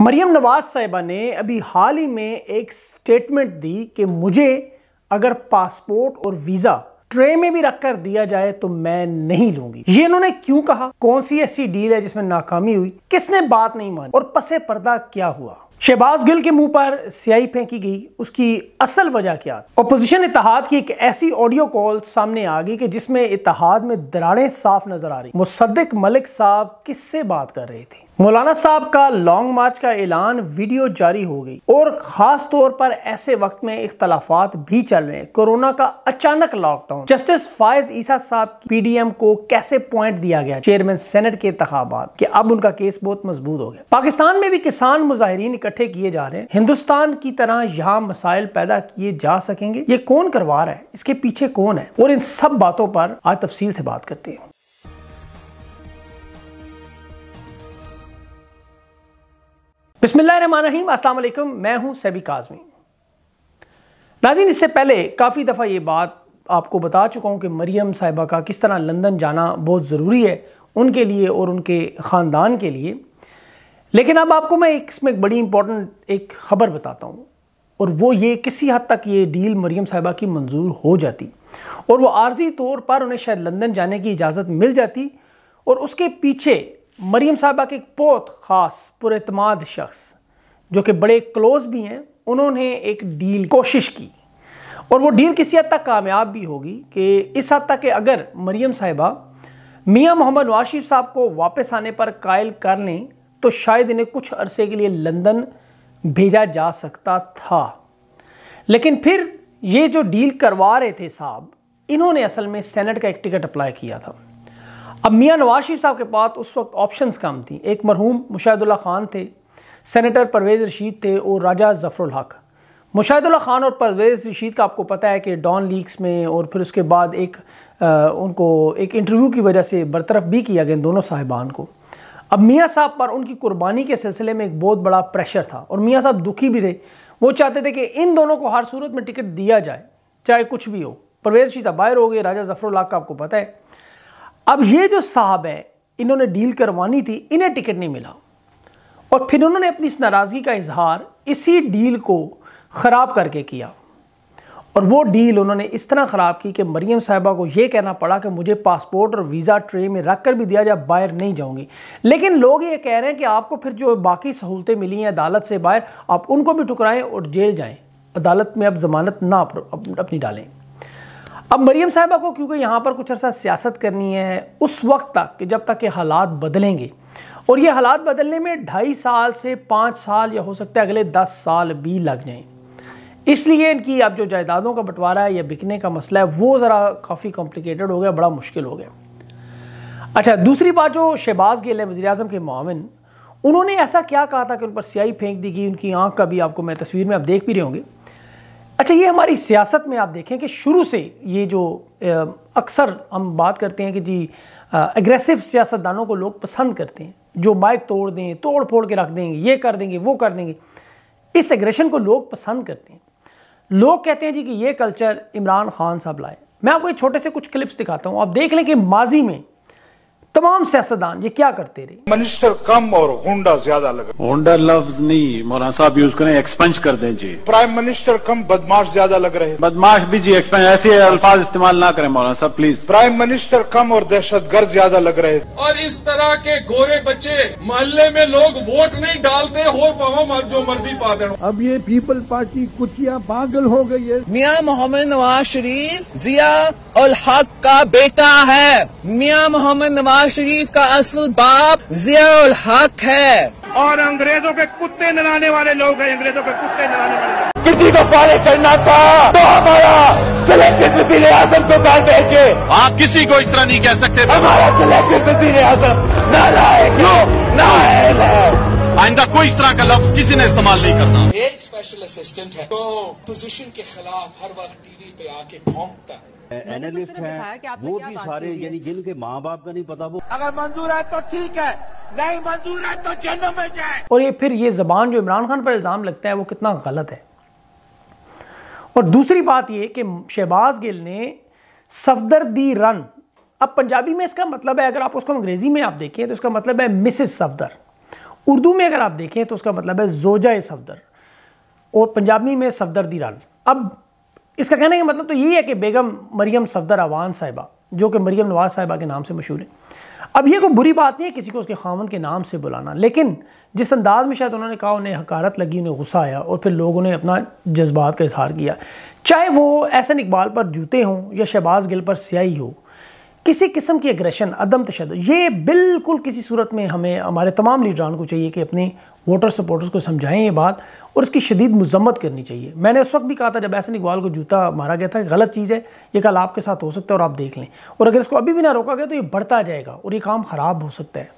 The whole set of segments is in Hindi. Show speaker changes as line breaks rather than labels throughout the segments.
मरियम नवाज साहिबा ने अभी हाल ही में एक स्टेटमेंट दी कि मुझे अगर पासपोर्ट और वीज़ा ट्रे में भी रख कर दिया जाए तो मैं नहीं लूंगी ये इन्होंने क्यों कहा कौन सी ऐसी डील है जिसमें नाकामी हुई किसने बात नहीं मानी और पसे पर्दा क्या हुआ शहबाज गिल के मुंह पर स्याही फेंकी गई उसकी असल वजह क्या अपोजिशन इतिहाद की एक ऐसी ऑडियो कॉल सामने आ गई कि जिसमें इतिहाद में दरारें साफ नजर आ रही मुसद्दिक मलिक साहब किससे बात कर रहे थे मौलाना साहब का लॉन्ग मार्च का ऐलान वीडियो जारी हो गई और खास तौर पर ऐसे वक्त में इख्तलाफात भी चल रहे हैं कोरोना का अचानक लॉकडाउन जस्टिस फायज ईसा साहब पीडीएम को कैसे पॉइंट दिया गया चेयरमैन सेनेट के इंतबात कि अब उनका केस बहुत मजबूत हो गया पाकिस्तान में भी किसान मुजाहरीन इकट्ठे किए जा रहे हैं हिंदुस्तान की तरह यहाँ मसाइल पैदा किए जा सकेंगे ये कौन करवा रहा है इसके पीछे कौन है और इन सब बातों पर आज तफसील से बात करते हैं बिस्मिल्लाम अस्सलाम मैं हूं सैबी काजमी नाजिन इससे पहले काफ़ी दफ़ा ये बात आपको बता चुका हूँ कि मरियम साहिबा का किस तरह लंदन जाना बहुत ज़रूरी है उनके लिए और उनके ख़ानदान के लिए लेकिन अब आपको मैं एक इसमें एक बड़ी इंपॉर्टेंट एक ख़बर बताता हूँ और वो ये किसी हद तक ये डील मरियम साहिबा की मंजूर हो जाती और वो आर्जी तौर पर उन्हें शायद लंदन जाने की इजाज़त मिल जाती और उसके पीछे मरीम साहबा के एक बहुत ख़ास पुरमाद शख्स जो कि बड़े क्लोज भी हैं उन्होंने एक डील कोशिश की और वो डील किसी हद तक कामयाब भी होगी कि इस हद तक कि अगर मरीम साहिबा मियाँ मोहम्मद वाशिफ साहब को वापस आने पर कायल कर लें तो शायद इन्हें कुछ अरसे के लिए लंदन भेजा जा सकता था लेकिन फिर ये जो डील करवा रहे थे साहब इन्होंने असल में सेनेट का एक टिकट अप्लाई किया था अब मियाँ नवाज शरीफ साहब के पास उस वक्त ऑप्शंस कम थी एक मरहूम मुशाहिदुल्ला ख़ान थे सेनेटर परवेज़ रशीद थे और राजा ज़फ़रुल हक मुशाहिदुल्ला ख़ान और परवेज़ रशीद का आपको पता है कि डॉन लीक्स में और फिर उसके बाद एक आ, उनको एक इंटरव्यू की वजह से बरतरफ भी किया गया दोनों साहिबान को अब मियाँ साहब पर उनकी कुर्बानी के सिलसिले में एक बहुत बड़ा प्रेशर था और मियाँ साहब दुखी भी थे वो चाहते थे कि इन दोनों को हर सूरत में टिकट दिया जाए चाहे कुछ भी हो परवेज़ रशीद साहब बाहर हो गए राजा ज़फ़रुल्ला का आपको पता है अब ये जो साहब है इन्होंने डील करवानी थी इन्हें टिकट नहीं मिला और फिर उन्होंने अपनी इस नाराज़गी का इजहार इसी डील को ख़राब करके किया और वो डील उन्होंने इस तरह ख़राब की कि मरीम साहिबा को ये कहना पड़ा कि मुझे पासपोर्ट और वीज़ा ट्रे में रख कर भी दिया जाए बाहर नहीं जाऊँगी लेकिन लोग ये कह रहे हैं कि आपको फिर जो बाकी सहूलतें मिली हैं अदालत से बाहर आप उनको भी ठुकराएं और जेल जाएं अदालत में अब ज़मानत ना अपनी डालें अब मरियम साहबा को क्योंकि यहाँ पर कुछ अर्सा सियासत करनी है उस वक्त तक कि जब तक ये हालात बदलेंगे और ये हालात बदलने में ढाई साल से पाँच साल या हो सकता है अगले दस साल भी लग जाएं इसलिए इनकी अब जो जायदादों का बंटवारा है या बिकने का मसला है वो ज़रा काफ़ी कॉम्प्लिकेटेड हो गया बड़ा मुश्किल हो गया अच्छा दूसरी बात जो शहबाज गिल है वजी अजम के मामिन उन्होंने ऐसा क्या कहा था कि उन पर स्याही फेंक दी गई उनकी आँख का भी आपको मैं तस्वीर में आप देख भी रहे होंगे अच्छा ये हमारी सियासत में आप देखें कि शुरू से ये जो अक्सर हम बात करते हैं कि जी एग्रेसिव सियासतदानों को लोग पसंद करते हैं जो बाइक तोड़ दें तोड़ फोड़ के रख देंगे ये कर देंगे वो कर देंगे इस एग्रेशन को लोग पसंद करते हैं लोग कहते हैं जी कि ये कल्चर इमरान खान साहब लाए मैं आपको एक छोटे से कुछ क्लिप्स दिखाता हूँ आप देख लें कि माजी में तमाम सियासतदान ये क्या करते रहे मिनिस्टर कम और होंडा ज्यादा लगा होंडा लफ्ज नहीं मौलाना साहब यूज करें एक्सपेंज कर दें जी प्राइम मिनिस्टर कम बदमाश ज्यादा लग रहे बदमाश भी जी एक्सपेंज ऐसे अल्फाज इस्तेमाल ना करें मौलाना साहब प्लीज प्राइम मिनिस्टर कम और दहशत गर्द ज्यादा लग रहे और इस तरह के गोरे बच्चे मोहल्ले में लोग वोट नहीं डालते हो पवा जो मर्जी पा दे अब ये पीपल पार्टी कुतिया पागल हो गई है मियाँ मोहम्मद नवाज शरीफ जिया उल हक का बेटा है मियाँ मोहम्मद नवाज नवाज शरीफ का असल बाप जियाउल हक है और अंग्रेजों के कुत्ते नलाने वाले लोग हैं अंग्रेजों के कुत्ते नलाने वाले किसी को फारे करना था तो हमारा सिलेक्टेड वजीर आजम को बाहर बैठे आप किसी को इस तरह नहीं कह सकते हमारा सिलेक्टेड वजीर आजम ना लायक हो ना आइंदा कोई इस तरह का लफ्ज किसी ने इस्तेमाल नहीं करना एक स्पेशल असिस्टेंट है तो पोजीशन के खिलाफ हर वक्त टीवी पे आके भोंगता है तो एनालिस्ट है वो भी सारे यानी जिनके माँ बाप का नहीं पता वो अगर मंजूर है तो ठीक है नहीं मंजूर है तो जन्म में जाए और ये फिर ये जबान जो इमरान खान पर इल्ज़ाम लगता है वो कितना गलत है और दूसरी बात ये कि शहबाज गिल ने सफदर दी रन अब पंजाबी में इसका मतलब है अगर आप उसको अंग्रेज़ी में आप देखें तो इसका मतलब है मिसेस सफदर उर्दू में अगर आप देखें तो उसका मतलब है जोजा सफदर और पंजाबी में सफदर दी रन अब इसका कहने का मतलब तो ये है कि बेगम मरियम सफदर अवान साहिबा जो कि मरियम नवाज साहिबा के नाम से मशहूर है अब ये कोई बुरी बात नहीं है किसी को उसके खामन के नाम से बुलाना लेकिन जिस अंदाज में शायद उन्होंने कहा उन्हें हकारत लगी उन्हें गुस्सा आया और फिर लोगों ने अपना जज्बात का इजहार किया चाहे वो एहसन इकबाल पर जूते हों या शहबाज गिल पर स्याही हो किसी किस्म की एग्रेशन अदम तशद ये बिल्कुल किसी सूरत में हमें हमारे तमाम लीडरान को चाहिए कि अपने वोटर सपोर्टर्स को समझाएं ये बात और इसकी शदीद मजम्मत करनी चाहिए मैंने उस वक्त भी कहा था जब ऐसा इकबाल को जूता मारा गया था गलत चीज़ है ये कल आपके साथ हो सकता है और आप देख लें और अगर इसको अभी भी ना रोका गया तो ये बढ़ता जाएगा और ये काम ख़राब हो सकता है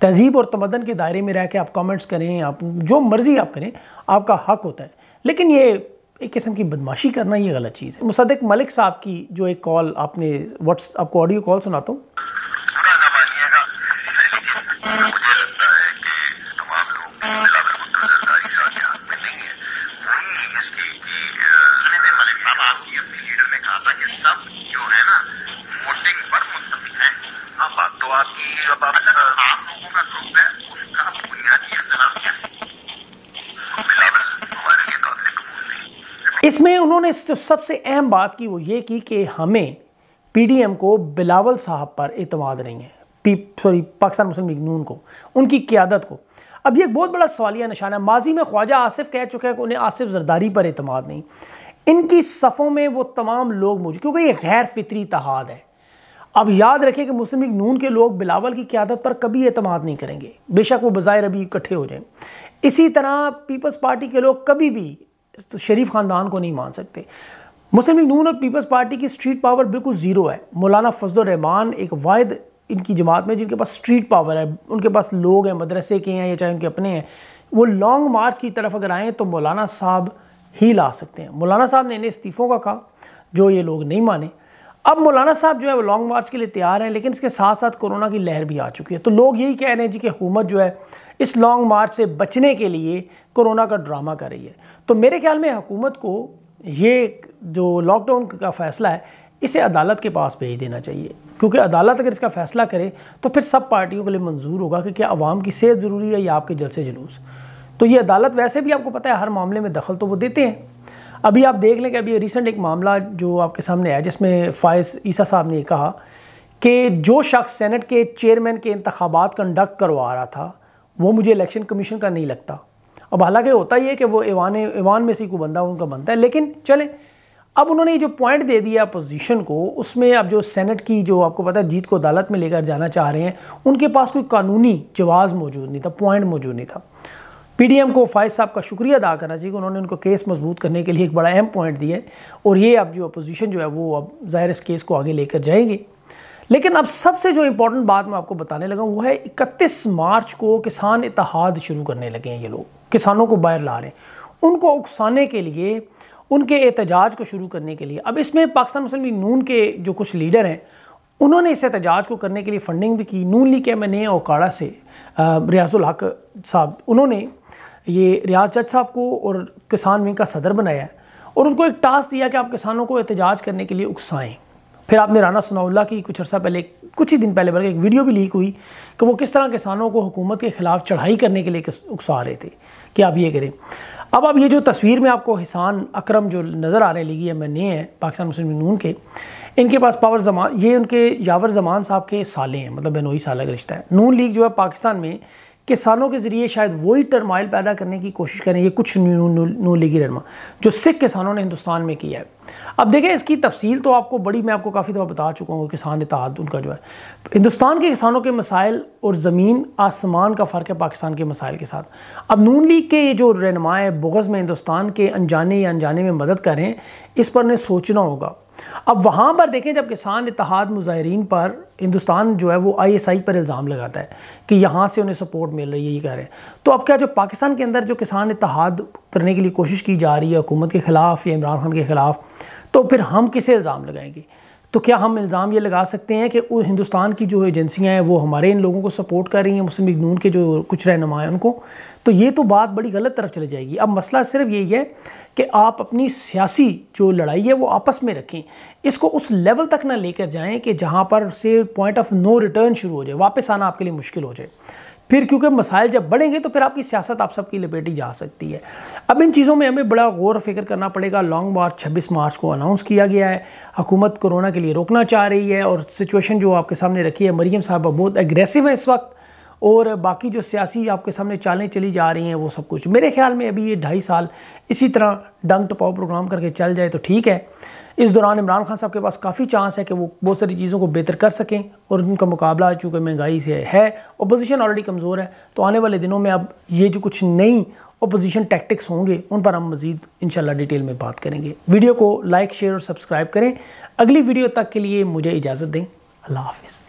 तहजीब और तमदन के दायरे में रह के आप कमेंट्स करें आप जो मर्ज़ी आप करें आपका हक होता है लेकिन ये एक किस्म की बदमाशी करना ये गलत चीज़ है मुसदक मलिक साहब की जो एक कॉल आपने व्हाट्स आपको ऑडियो कॉल सुनाता हूँ हाँ, तो आपकी आप, आप लोगों का ग्रुप है इसमें उन्होंने जो सबसे अहम बात की वो ये की कि हमें पीडीएम को बिलावल साहब पर अतमाद नहीं है सॉरी पाकिस्तान मुस्लिम लीग नून को उनकी क्यादत को अब ये एक बहुत बड़ा सवालिया निशान है माजी में ख्वाजा आसिफ कह चुके हैं कि उन्हें आसिफ जरदारी पर अतमाद नहीं इनकी सफ़ों में वो तमाम लोग मौजूद क्योंकि ये गैर फितरी तहाद है अब याद रखें कि मुस्लिम लीग नून के लोग बिलावल की क्यादत पर कभी अतमाद नहीं करेंगे बेशक वो बज़ाहिर अभी इकट्ठे हो जाएं इसी तरह पीपल्स पार्टी के लोग कभी भी तो शरीफ ख़ानदान को नहीं मान सकते मुस्लिम लीग नून और पीपल्स पार्टी की स्ट्रीट पावर बिल्कुल ज़ीरो है मौलाना फजलरहमान एक वाद इनकी जमात में जिनके पास स्ट्रीट पावर है उनके पास लोग हैं मदरसे के हैं या चाहे उनके अपने हैं वो लॉन्ग मार्च की तरफ अगर आएँ तो मौलाना साहब ही ला सकते हैं मौलाना साहब ने इन्हें इस्तीफ़ों का कहा जो ये लोग नहीं माने अब मौलाना साहब जो है वो लॉन्ग मार्च के लिए तैयार हैं लेकिन इसके साथ साथ कोरोना की लहर भी आ चुकी है तो लोग यही कह रहे हैं जी कि हुकूमत जो है इस लॉन्ग मार्च से बचने के लिए कोरोना का ड्रामा कर रही है तो मेरे ख्याल में हुकूमत को ये जो लॉकडाउन का फैसला है इसे अदालत के पास भेज देना चाहिए क्योंकि अदालत अगर इसका फैसला करे तो फिर सब पार्टियों के लिए मंजूर होगा कि क्या आवाम की सेहत ज़रूरी है या आपके जलसे जुलूस तो ये अदालत वैसे भी आपको पता है हर मामले में दखल तो वो देते हैं अभी आप देख लें कि अभी रिसेंट एक मामला जो आपके सामने आया जिसमें फायज ईसा साहब ने कहा कि जो शख्स सेनेट के चेयरमैन के इंतबात कंडक्ट करवा रहा था वो मुझे इलेक्शन कमीशन का नहीं लगता अब हालांकि होता ही है कि वो ईवान ईवान में से को बंदा उनका बनता है लेकिन चलें अब उन्होंने ये जो पॉइंट दे दिया अपोजिशन को उसमें अब जो सेनेट की जो आपको पता है जीत को अदालत में लेकर जाना चाह रहे हैं उनके पास कोई कानूनी जवाब मौजूद नहीं था पॉइंट मौजूद नहीं था पीडीएम को फायज साहब का शुक्रिया अदा करना चाहिए कि उन्होंने उनको केस मजबूत करने के लिए एक बड़ा अहम पॉइंट दिया है और ये अब जो अपोजिशन जो है वो अब ज़ाहिर इस केस को आगे लेकर जाएंगे लेकिन अब सबसे जो इम्पोर्टेंट बात मैं आपको बताने लगा वो है इकतीस मार्च को किसान इतिहाद शुरू करने लगे हैं ये लोग किसानों को बाहर ला रहे हैं उनको उकसाने के लिए उनके एहतजाज को शुरू करने के लिए अब इसमें पाकिस्तान मुस्लिम नून के जो कुछ लीडर हैं उन्होंने इस एहतजाज को करने के लिए फंडिंग भी की नून लीग के एम एन ए ओकाड़ा से रियाजुल हक साहब उन्होंने ये रियाज जज साहब को और किसान विंग का सदर बनाया और उनको एक टास्क दिया कि आप किसानों को एहतजाज करने के लिए उकसाएं फिर आपने राना सनाउल्ला की कुछ अर्सा पहले कुछ ही दिन पहले बल्कि एक वीडियो भी लीक हुई कि वो किस तरह किसानों को हुकूमत के ख़िलाफ़ चढ़ाई करने के लिए उकसा रहे थे कि आप ये करें अब आप ये जो तस्वीर में आपको हिसान अक्रम जो नज़र आ रहे हैं लीगी एम एन ए हैं पाकिस्तान मुस्लिम नून के इनके पास पावर जमान ये उनके यावर जमान साहब के साले हैं मतलब बहनोई साला का रिश्ता है नून लीग जो है पाकिस्तान में किसानों के ज़रिए शायद वही टर्माइल पैदा करने की कोशिश करें ये कुछ नू, नू, नू लीगी रहनमा जो सिख किसानों ने हिंदुस्तान में किया है अब देखें इसकी तफसील तो आपको बड़ी मैं आपको काफ़ी दफ़ा बता चुका हूँ किसान इतिहाद उनका जो है हिंदुस्तान के किसानों के मसाइल और ज़मीन आसमान का फ़र्क है पाकिस्तान के मसाइल के साथ अब नून लीग के ये जो रहनमाएँ बुगज़ में हिंदुस्तान के अनजाने या अनजाने में मदद करें इस पर उन्हें सोचना होगा अब वहाँ पर देखें जब किसान इतिहाद मुजाहरीन पर हिंदुस्तान जो है वो आईएसआई पर इल्ज़ाम लगाता है कि यहाँ से उन्हें सपोर्ट मिल रही है ये कह रहे हैं तो अब क्या जो पाकिस्तान के अंदर जो किसान इतिहाद करने के लिए कोशिश की जा रही है हुकूमत के ख़िलाफ़ या इमरान खान के ख़िलाफ़ तो फिर हम किसे इल्ज़ाम लगाएंगे तो क्या हम इल्ज़ाम ये लगा सकते हैं कि हिंदुस्तान की जो एजेंसियां हैं वो हमारे इन लोगों को सपोर्ट कर रही हैं मुस्लिम लीग नून के जो कुछ रहनुमा हैं उनको तो ये तो बात बड़ी गलत तरफ चली जाएगी अब मसला सिर्फ यही है कि आप अपनी सियासी जो लड़ाई है वो आपस में रखें इसको उस लेवल तक ना लेकर जाएँ कि जहाँ पर से पॉइंट ऑफ नो रिटर्न शुरू हो जाए वापस आना आपके लिए मुश्किल हो जाए फिर क्योंकि मसाइल जब बढ़ेंगे तो फिर आपकी सियासत आप सबकी लपेटी जा सकती है अब इन चीज़ों में हमें बड़ा गौर फिक्र करना पड़ेगा लॉन्ग मार्च 26 मार्च को अनाउंस किया गया है हुकूमत कोरोना के लिए रोकना चाह रही है और सिचुएशन जो आपके सामने रखी है मरीम साहब बहुत एग्रेसिव है इस वक्त और बाकी जो सियासी आपके सामने चालें चली जा रही हैं वो सब कुछ मेरे ख्याल में अभी ये ढाई साल इसी तरह डंग टपाव प्रोग्राम करके चल जाए तो ठीक है इस दौरान इमरान खान साहब के पास काफ़ी चांस है कि वो बहुत सारी चीज़ों को बेहतर कर सकें और उनका मुकाबला चूँकि महंगाई से है अपोजिशन ऑलरेडी कमज़ोर है तो आने वाले दिनों में अब ये जो कुछ नई अपोजिशन टैक्टिक्स होंगे उन पर हम मज़ीद इन डिटेल में बात करेंगे वीडियो को लाइक शेयर और सब्सक्राइब करें अगली वीडियो तक के लिए मुझे इजाज़त दें अल्लाह हाफ़